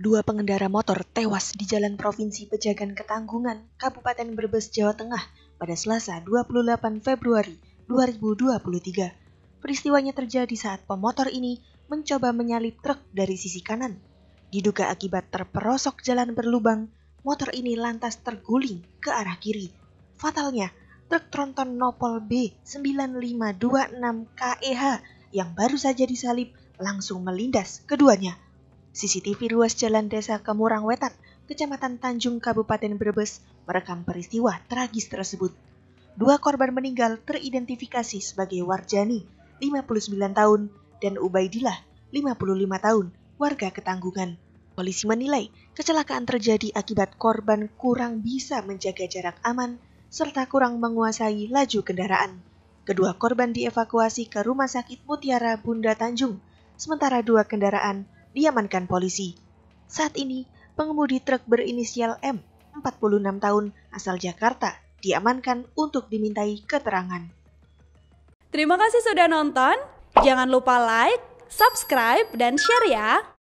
Dua pengendara motor tewas di Jalan Provinsi Pejagan Ketanggungan, Kabupaten Brebes, Jawa Tengah pada Selasa 28 Februari 2023. Peristiwanya terjadi saat pemotor ini mencoba menyalip truk dari sisi kanan. Diduga akibat terperosok jalan berlubang, motor ini lantas terguling ke arah kiri. Fatalnya, truk tronton Nopol B 9526 KEH yang baru saja disalip langsung melindas keduanya. CCTV ruas jalan desa Kemurang Wetan, Kecamatan Tanjung Kabupaten Brebes merekam peristiwa tragis tersebut. Dua korban meninggal teridentifikasi sebagai Warjani, 59 tahun, dan Ubaidillah, 55 tahun, warga Ketanggungan. Polisi menilai kecelakaan terjadi akibat korban kurang bisa menjaga jarak aman serta kurang menguasai laju kendaraan. Kedua korban dievakuasi ke Rumah Sakit Mutiara Bunda Tanjung, sementara dua kendaraan diamankan polisi. Saat ini, pengemudi truk berinisial M, 46 tahun, asal Jakarta, diamankan untuk dimintai keterangan. Terima kasih sudah nonton. Jangan lupa like, subscribe, dan share ya.